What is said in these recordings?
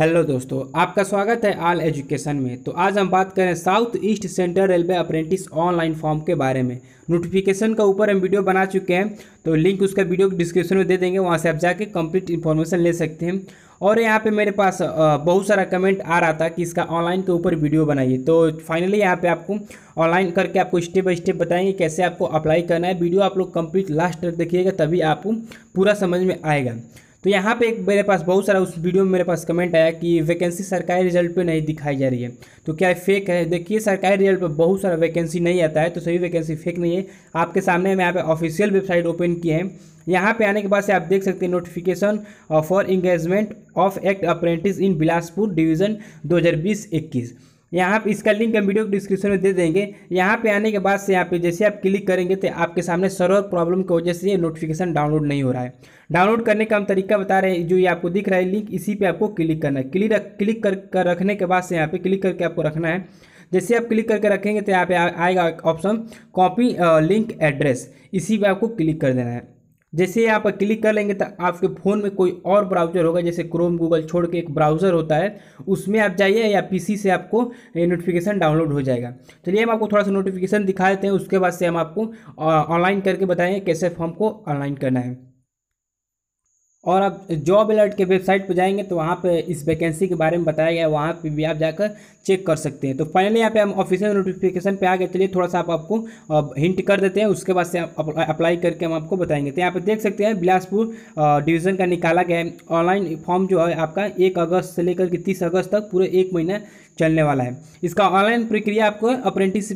hello दोस्तों आपका स्वागत है आल एजुकेशन में तो आज हम बात करें South East Central Railway apprentice online form के बारे में नोटिफिकेशन का ऊपर हम वीडियो बना चुके हैं तो लिंक उसका वीडियो डिस्क्रिप्शन में दे देंगे वहाँ से आप जाके कंप्लीट इन्फॉर्मेशन ले सकते हैं और यहाँ पे मेरे पास बहुत सारा कमेंट आ रहा था कि इसका ऑनलाइन के ऊपर वीडियो बनाइए तो फाइनली यहाँ पे आपको ऑनलाइन करके आपको स्टेप बाई स्टेप बताएंगे कैसे आपको अप्लाई करना है वीडियो आप लोग कंप्लीट लास्ट तक देखिएगा तभी आपको पूरा समझ में आएगा तो यहाँ पे एक मेरे पास बहुत सारा उस वीडियो में मेरे पास कमेंट आया कि वैकेंसी सरकारी रिजल्ट पे नहीं दिखाई जा रही है तो क्या फेक है देखिए सरकारी रिजल्ट पे बहुत सारा वैकेंसी नहीं आता है तो सभी वैकेंसी फेक नहीं है आपके सामने मैं यहाँ पे ऑफिशियल वेबसाइट ओपन किए हैं यहाँ पे आने के बाद से आप देख सकते हैं notification for engagement of act apprentice in Bilaspur division दो हज़ार यहाँ पे इसका लिंक हम वीडियो को डिस्क्रिप्शन में दे देंगे यहाँ पे आने के बाद से यहाँ पे जैसे आप क्लिक करेंगे तो आपके सामने सर्वर प्रॉब्लम की वजह से ये नोटिफिकेशन डाउनलोड नहीं हो रहा है डाउनलोड करने का हम तरीका बता रहे हैं जो ये आपको दिख रहा है लिंक इसी पे आपको क्लिक करना है क्लिक क्लिक कर, कर रखने के बाद से यहाँ पे क्लिक करके आपको रखना है जैसे आप क्लिक करके रखेंगे तो यहाँ पे आएगा ऑप्शन कॉपी लिंक एड्रेस इसी पर आपको क्लिक कर देना है जैसे आप क्लिक कर लेंगे तो आपके फ़ोन में कोई और ब्राउज़र होगा जैसे क्रोम गूगल छोड़ के एक ब्राउज़र होता है उसमें आप जाइए या पीसी से आपको नोटिफिकेशन डाउनलोड हो जाएगा चलिए हम आपको थोड़ा सा नोटिफिकेशन दिखा देते हैं उसके बाद से हम आपको ऑनलाइन करके बताएँ कैसे फॉर्म को ऑनलाइन करना है और आप जॉब अलर्ट के वेबसाइट पर जाएंगे तो वहाँ पे इस वैकेंसी के बारे में बताया गया है वहाँ पे भी आप जाकर चेक कर सकते हैं तो फाइनली यहाँ पे हम ऑफिशियल नोटिफिकेशन पे आ गए चलिए थोड़ा सा आप आपको हिंट कर देते हैं उसके बाद से आप अप्लाई करके हम आपको बताएंगे तो यहाँ पे देख सकते हैं बिलासपुर डिवीज़न का निकाला गया है ऑनलाइन फॉर्म जो है आपका एक अगस्त से लेकर के तीस अगस्त तक पूरे एक महीना चलने वाला है इसका ऑनलाइन प्रक्रिया आपको अप्रेंटिस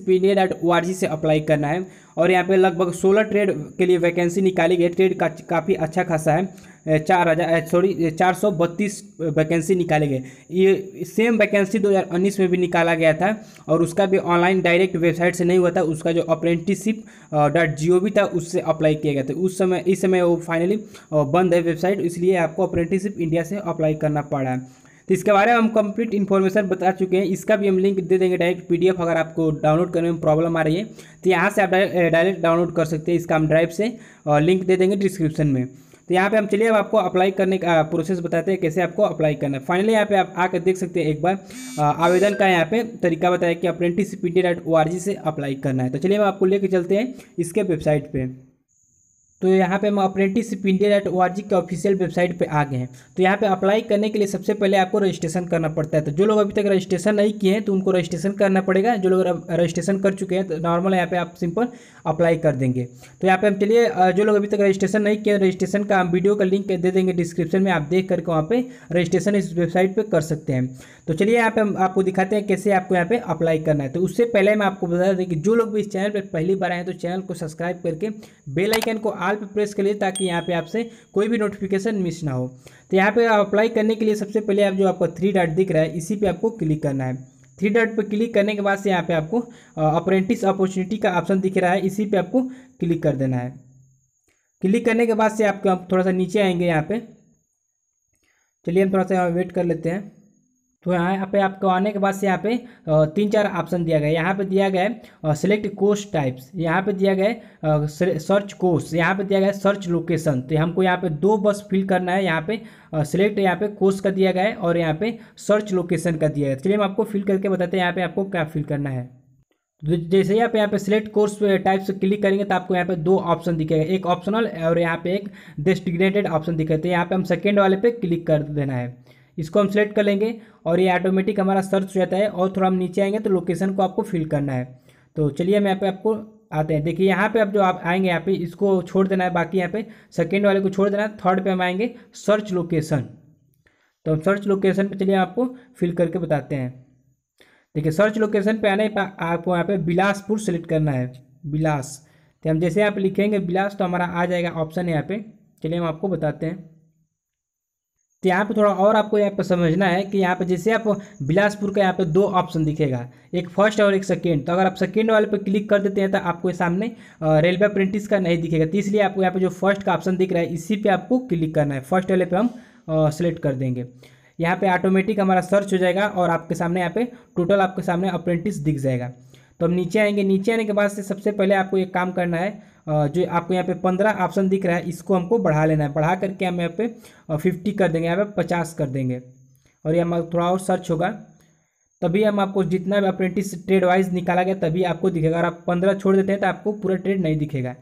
से अप्लाई करना है और यहाँ पे लगभग सोलह ट्रेड के लिए वैकेंसी निकाली गई ट्रेड का काफ़ी अच्छा खासा है चार हज़ार सॉरी चार सौ बत्तीस वैकेंसी निकाली गई ये सेम वैकेंसी 2019 में भी निकाला गया था और उसका भी ऑनलाइन डायरेक्ट वेबसाइट से नहीं हुआ था उसका जो अप्रेंटिसिप डॉट जी ओ था उससे अप्लाई किया गया था उस समय इस समय वो फाइनली बंद है वेबसाइट इसलिए आपको अप्रेंटिसिप इंडिया से अप्लाई करना पड़ा है तो इसके बारे में हम कंप्लीट इन्फॉर्मेशन बता चुके हैं इसका भी हम लिंक दे देंगे डायरेक्ट पीडीएफ अगर आपको डाउनलोड करने में प्रॉब्लम आ रही है तो यहाँ से आप डायरेक्ट डाउनलोड eh, कर सकते हैं इसका हम ड्राइव से और लिंक दे देंगे डिस्क्रिप्शन में तो यहाँ पे हम चलिए अब आपको अप्लाई करने का प्रोसेस eh, बताते हैं कैसे आपको अप्लाई करना है फाइनली यहाँ पे आप आकर देख सकते हैं एक बार eh, आवेदन का यहाँ पे तरीका बताया कि apprentice P D O R G से अप्लाई करना है तो चलिए हम आपको लेकर चलते हैं इसके वेबसाइट पर तो यहाँ पे हम अप्रेंटिसशिप इंडिया डॉट ओ के ऑफिशियल वेबसाइट पे आ गए हैं तो यहाँ पे अप्लाई करने के लिए सबसे पहले आपको रजिस्ट्रेशन करना पड़ता है तो जो लोग अभी तक रजिस्ट्रेशन नहीं किए हैं तो उनको रजिस्ट्रेशन करना पड़ेगा जो लोग रजिस्ट्रेशन कर चुके हैं तो नॉर्मल यहाँ पे आप सिंपल अप्लाई कर देंगे तो यहाँ पे हम चलिए जो लोग अभी तक रजिस्ट्रेशन नहीं किए रजिस्ट्रेशन का हम वीडियो का लिंक दे देंगे डिस्क्रिप्शन में आप देख करके वहाँ पर रजिस्ट्रेशन इस वेबसाइट पर कर सकते हैं तो चलिए यहाँ पे हम आपको दिखाते हैं कैसे आपको यहाँ पे अप्लाई करना है तो उससे पहले मैं आपको बता दें कि जो लोग भी इस चैनल पर पहली बार आए हैं तो चैनल को सब्सक्राइब करके बेलाइकन को आल ऑल पे प्रेस कर लीजिए ताकि यहाँ पे आपसे कोई भी नोटिफिकेशन मिस ना हो तो यहाँ पे आप अप्लाई करने के लिए सबसे पहले आप जो आपको थ्री डॉट दिख रहा है इसी पे आपको क्लिक करना है थ्री डॉट पे क्लिक करने के बाद से यहाँ पे आपको अप्रेंटिस अपॉर्चुनिटी का ऑप्शन दिख रहा है इसी पर आपको क्लिक कर देना है क्लिक करने के बाद से आपको आप थोड़ा सा नीचे आएंगे यहाँ पे चलिए हम थोड़ा सा यहाँ वेट कर लेते हैं तो यहाँ पे आपको आने के बाद से यहाँ पे तीन चार ऑप्शन दिया गया यहाँ पे दिया गया है सिलेक्ट कोर्स टाइप्स यहाँ पे दिया गया है सर्च कोर्स यहाँ पे दिया गया है सर्च लोकेशन तो हमको यहाँ पे दो बस फिल करना है यहाँ पे सिलेक्ट यहाँ पे कोर्स का दिया गया है और यहाँ पे सर्च लोकेशन का दिया गया चलिए हम आपको फिल करके बताते हैं यहाँ पे आपको क्या फिल करना है जैसे ही आप यहाँ पे सिलेक्ट कोर्स टाइप से क्लिक करेंगे तो आपको यहाँ पे दो ऑप्शन दिखेगा एक ऑप्शनल और यहाँ पे एक डेस्टिग्नेटेड ऑप्शन दिखेगा तो यहाँ पे हम सेकेंड वाले पे क्लिक कर देना है इसको हम सेलेक्ट कर लेंगे और ये ऑटोमेटिक हमारा सर्च हो जाता है और थोड़ा हम नीचे आएंगे तो लोकेशन को आपको फिल करना है तो चलिए हम यहाँ पे आपको आते हैं देखिए यहाँ पे अब जो आप आएंगे यहाँ पे इसको छोड़ देना है बाकी यहाँ पे सेकेंड वाले को छोड़ देना है थर्ड पे हम आएंगे सर्च लोकेशन तो हम सर्च लोकेशन पे चलिए आपको फिल करके बताते हैं देखिए सर्च लोकेशन पे आने पर आपको यहाँ पे बिलासपुर सेलेक्ट करना है बिलास तो हम जैसे आप लिखेंगे बिलास तो हमारा आ जाएगा ऑप्शन यहाँ पे चलिए हम आपको बताते हैं तो यहाँ पे थोड़ा और आपको यहाँ पे समझना है कि यहाँ पे जैसे आप बिलासपुर का यहाँ पे दो ऑप्शन दिखेगा एक फर्स्ट और एक सेकेंड तो अगर आप सेकेंड वाले पे क्लिक कर देते हैं तो आपको सामने रेलवे अप्रेंटिस का नहीं दिखेगा तो इसलिए आपको यहाँ पे जो फर्स्ट का ऑप्शन दिख रहा है इसी पे आपको क्लिक करना है फर्स्ट वाले पे हम सेलेक्ट कर देंगे यहाँ पर ऑटोमेटिक हमारा सर्च हो जाएगा और आपके सामने यहाँ पे टोटल आपके सामने अप्रेंटिस दिख जाएगा तो हम नीचे आएंगे नीचे आने के बाद से सबसे पहले आपको एक काम करना है जो आपको यहाँ पे पंद्रह ऑप्शन दिख रहा है इसको हमको बढ़ा लेना है बढ़ा करके हम यहाँ पे फिफ्टी कर देंगे यहाँ पे पचास कर देंगे और ये हमारा थोड़ा और सर्च होगा तभी हम आपको जितना भी अप्रेंटिस ट्रेड वाइज निकाला गया तभी आपको दिखेगा अगर आप पंद्रह छोड़ देते हैं तो आपको पूरा ट्रेड नहीं दिखेगा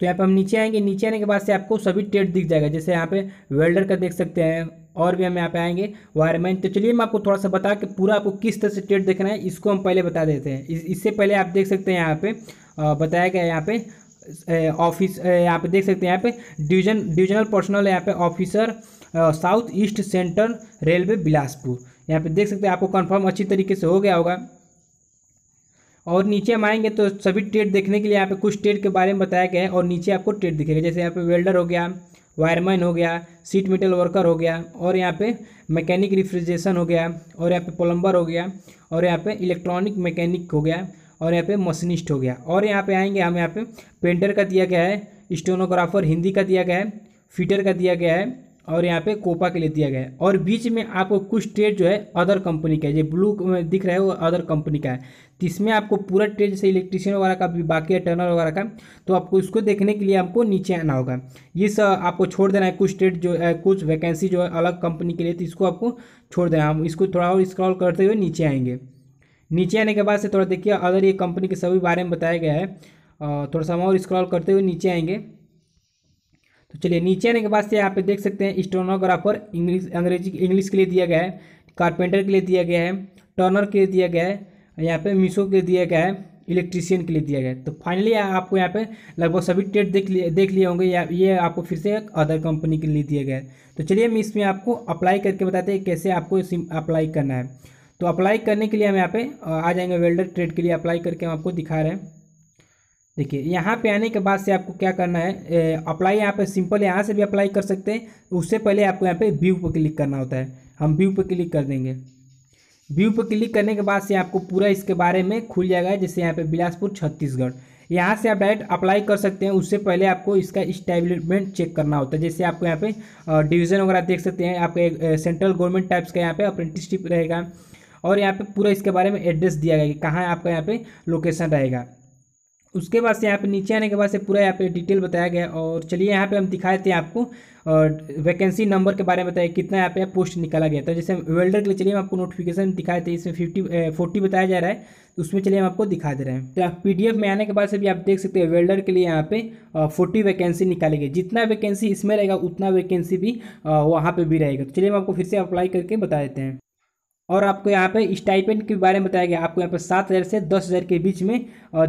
तो यहाँ पर हम नीचे आएंगे नीचे आने के बाद से आपको सभी ट्रेड दिख जाएगा जैसे यहाँ पे वेल्डर का देख सकते हैं और भी हम यहाँ पे आएंगे वायरमैन तो चलिए मैं आपको थोड़ा सा बता कि पूरा आपको किस तरह से ट्रेड देखना है इसको हम पहले बता देते हैं इस, इससे पहले आप देख सकते हैं यहाँ पे बताया गया यहाँ पे ऑफिस यहाँ पे देख सकते हैं यहाँ पे डिवीजन डिविजनल पर्सनल यहाँ पे officer South East Central Railway Bilaspur यहाँ पे देख सकते हैं आपको कंफर्म अच्छी तरीके से हो गया होगा और नीचे हम आएंगे तो सभी ट्रेड देखने के लिए यहाँ पे कुछ ट्रेड के बारे में बताया गया है और नीचे आपको ट्रेड दिखेगा जैसे यहाँ पे वेल्डर हो गया वायरमैन हो गया सीट मेटल वर्कर हो गया और यहाँ पे मैकेनिक रिफ्रिजरेशन हो गया और यहाँ पे प्लम्बर हो गया और यहाँ पे इलेक्ट्रॉनिक मैकेनिक हो गया और यहाँ पे मशीनिस्ट हो गया और यहाँ पे आएंगे हम यहाँ पे पेंटर का दिया गया है स्टोनोग्राफर हिंदी का दिया गया है फिटर का दिया गया है और यहाँ पे कोपा के लिए दिया गया है और बीच में आपको कुछ ट्रेड जो है अदर कंपनी का है जो ब्लू में दिख रहा है वो अदर कंपनी का है तो इसमें आपको पूरा ट्रेड जैसे इलेक्ट्रिशियन वगैरह का भी बाकी है टर्नर वगैरह का तो आपको इसको देखने के लिए आपको नीचे आना होगा ये सब आपको छोड़ देना है कुछ ट्रेड जो है कुछ वैकेंसी जो है अलग कंपनी के लिए तो इसको आपको छोड़ देना हम इसको थोड़ा और स्क्रॉल करते हुए नीचे आएंगे नीचे आने के बाद से थोड़ा देखिए अगर ये कंपनी के सभी बारे में बताया गया है थोड़ा सा हम और स्क्रॉल करते हुए नीचे आएंगे तो चलिए नीचे आने के बाद से यहाँ पे देख सकते हैं स्टोनोग्राफर इंग्लिश अंग्रेजी इंग्लिश के लिए दिया गया है कारपेंटर के लिए दिया गया है टर्नर के लिए दिया गया है यहाँ पे मीशो के लिए दिया गया है इलेक्ट्रीशियन के लिए दिया गया है तो फाइनली आपको यहाँ पे लगभग सभी ट्रेड देख लिए देख लिए होंगे या ये आपको फिर से एक अदर कंपनी के लिए दिया गया है तो चलिए हम इसमें आपको अप्लाई करके बताते हैं कैसे आपको अप्लाई करना है तो अप्लाई करने के लिए हम यहाँ पे आ जाएंगे वेल्डर ट्रेड के लिए अप्लाई करके हम आपको दिखा रहे हैं देखिए यहाँ पे आने के बाद से आपको क्या करना है अप्लाई यहाँ पे सिंपल यहाँ से भी अप्लाई कर सकते हैं उससे पहले आपको यहाँ पे व्यू पर क्लिक करना होता है हम व्यू पर क्लिक कर देंगे व्यू पर क्लिक करने के बाद से आपको पूरा इसके बारे में खुल जाएगा जैसे यहाँ पे बिलासपुर छत्तीसगढ़ यहाँ से आप डायरेक्ट अप्लाई कर सकते हैं उससे पहले आपको इसका इस्टेब्लिशमेंट चेक करना होता है जैसे आपको यहाँ पे डिवीज़न वगैरह देख सकते हैं आपके सेंट्रल गवर्नमेंट टाइप्स का यहाँ पे अप्रेंटिसशिप रहेगा और यहाँ पे पूरा इसके बारे में एड्रेस दिया गया कि कहाँ आपका यहाँ पे लोकेशन रहेगा उसके बाद से यहाँ पे नीचे आने के बाद से पूरा यहाँ पे डिटेल बताया गया और चलिए यहाँ पे हम दिखाए थे आपको वैकेंसी नंबर के बारे में बताया कितना यहाँ पे पोस्ट निकाला गया था जैसे वेल्डर के लिए चलिए हम आपको नोटिफिकेशन दिखाए थे इसमें फिफ्टी फोर्टी बताया जा रहा है तो उसमें चलिए हम आपको दिखा दे रहे हैं तो आप पी में आने के बाद से भी आप देख सकते हैं वेल्डर के लिए यहाँ पे फोर्टी वैकेंसी निकाली गई जितना वैकेंसी इसमें रहेगा उतना वैकेंसी भी वहाँ पर भी रहेगा तो चलिए हम आपको फिर से अप्लाई करके बता देते हैं और आपको यहाँ पे स्टाइपेंट के बारे में बताया गया आपको यहाँ पे सात हज़ार से दस हज़ार के बीच में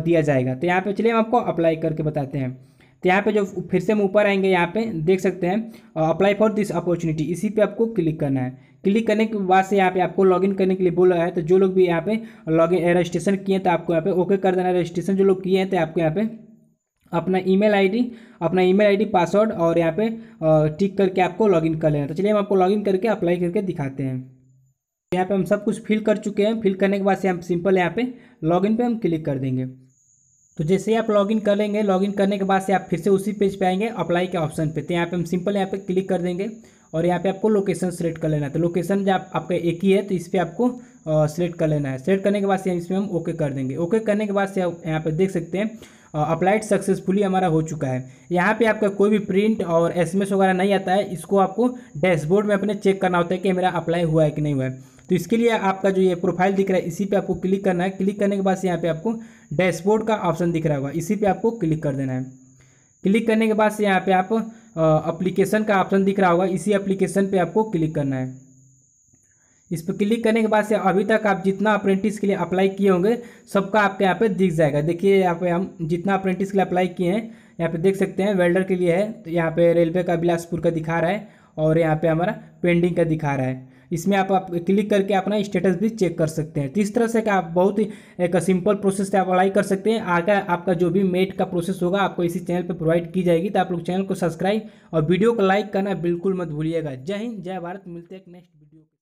दिया जाएगा तो यहाँ पे चलिए हम आपको अप्लाई करके बताते हैं तो यहाँ पे जो फिर से हम ऊपर आएंगे यहाँ पे देख सकते हैं अप्लाई फॉर दिस अपॉर्चुनिटी इसी पे आपको क्लिक करना है क्लिक करने के बाद से यहाँ पे आपको लॉगिन करने के लिए बोला है तो जो लोग भी यहाँ पे लॉगिन रजिस्ट्रेशन किए हैं तो आपको यहाँ पे ओके कर देना रजिस्ट्रेशन जो लोग किए हैं तो आपको यहाँ पे अपना ईमेल आईडी अपना ईमेल आईडी पासवर्ड और यहाँ पे टिक करके आपको लॉगिन कर लेना तो चलिए हम आपको लॉगिन करके अप्लाई करके दिखाते हैं यहाँ पे हम सब कुछ फिल कर चुके हैं फिल करने के बाद से हम सिंपल यहाँ पे लॉगिन पे हम क्लिक कर देंगे तो जैसे ही आप लॉगिन लेंगे लॉगिन करने के बाद से आप फिर से उसी पेज पे आएंगे अप्लाई के ऑप्शन पे तो यहाँ पे हम सिंपल यहाँ पे क्लिक कर देंगे और यहाँ पे आपको लोकेशन सेलेक्ट कर लेना है तो लोकेशन जब आपका एक ही है तो इस पर आपको सेलेक्ट कर लेना है सेलेक्ट करने के बाद से इसमें हम ओके कर देंगे ओके करने के बाद से आप यहाँ पर देख सकते हैं अप्लाइड सक्सेसफुली हमारा हो चुका है यहाँ पे आपका कोई भी प्रिंट और एसएमएस वगैरह नहीं आता है इसको आपको डैशबोर्ड में अपने चेक करना होता है कि मेरा अप्लाई हुआ है कि नहीं हुआ है तो इसके लिए आपका जो ये प्रोफाइल दिख रहा है इसी पे आपको क्लिक करना है क्लिक करने के बाद से यहाँ पे आपको डैशबोर्ड का ऑप्शन दिख रहा होगा इसी पे आपको क्लिक कर देना है क्लिक करने के बाद से यहाँ पे आप अप्लीकेशन का ऑप्शन दिख रहा होगा इसी अप्लीकेशन पर आपको क्लिक करना है इस पर क्लिक करने के बाद से अभी तक आप जितना अप्रेंटिस के लिए अप्लाई किए होंगे सबका आपके यहाँ पे दिख जाएगा देखिए यहाँ पे हम जितना अप्रेंटिस के लिए अप्लाई किए हैं यहाँ पे देख सकते हैं वेल्डर के लिए है तो यहाँ पे रेलवे का बिलासपुर का दिखा रहा है और यहाँ पे हमारा पेंडिंग का दिखा रहा है इसमें आप, आप क्लिक करके अपना स्टेटस भी चेक कर सकते हैं तो इस तरह से आप बहुत ही एक सिंपल प्रोसेस से अप्लाई कर सकते हैं आगे आपका जो भी मेट का प्रोसेस होगा आपको इसी चैनल पर प्रोवाइड की जाएगी तो आप लोग चैनल को सब्सक्राइब और वीडियो को लाइक करना बिल्कुल मत भूलिएगा जय हिंद जय भारत मिलते हैं नेक्स्ट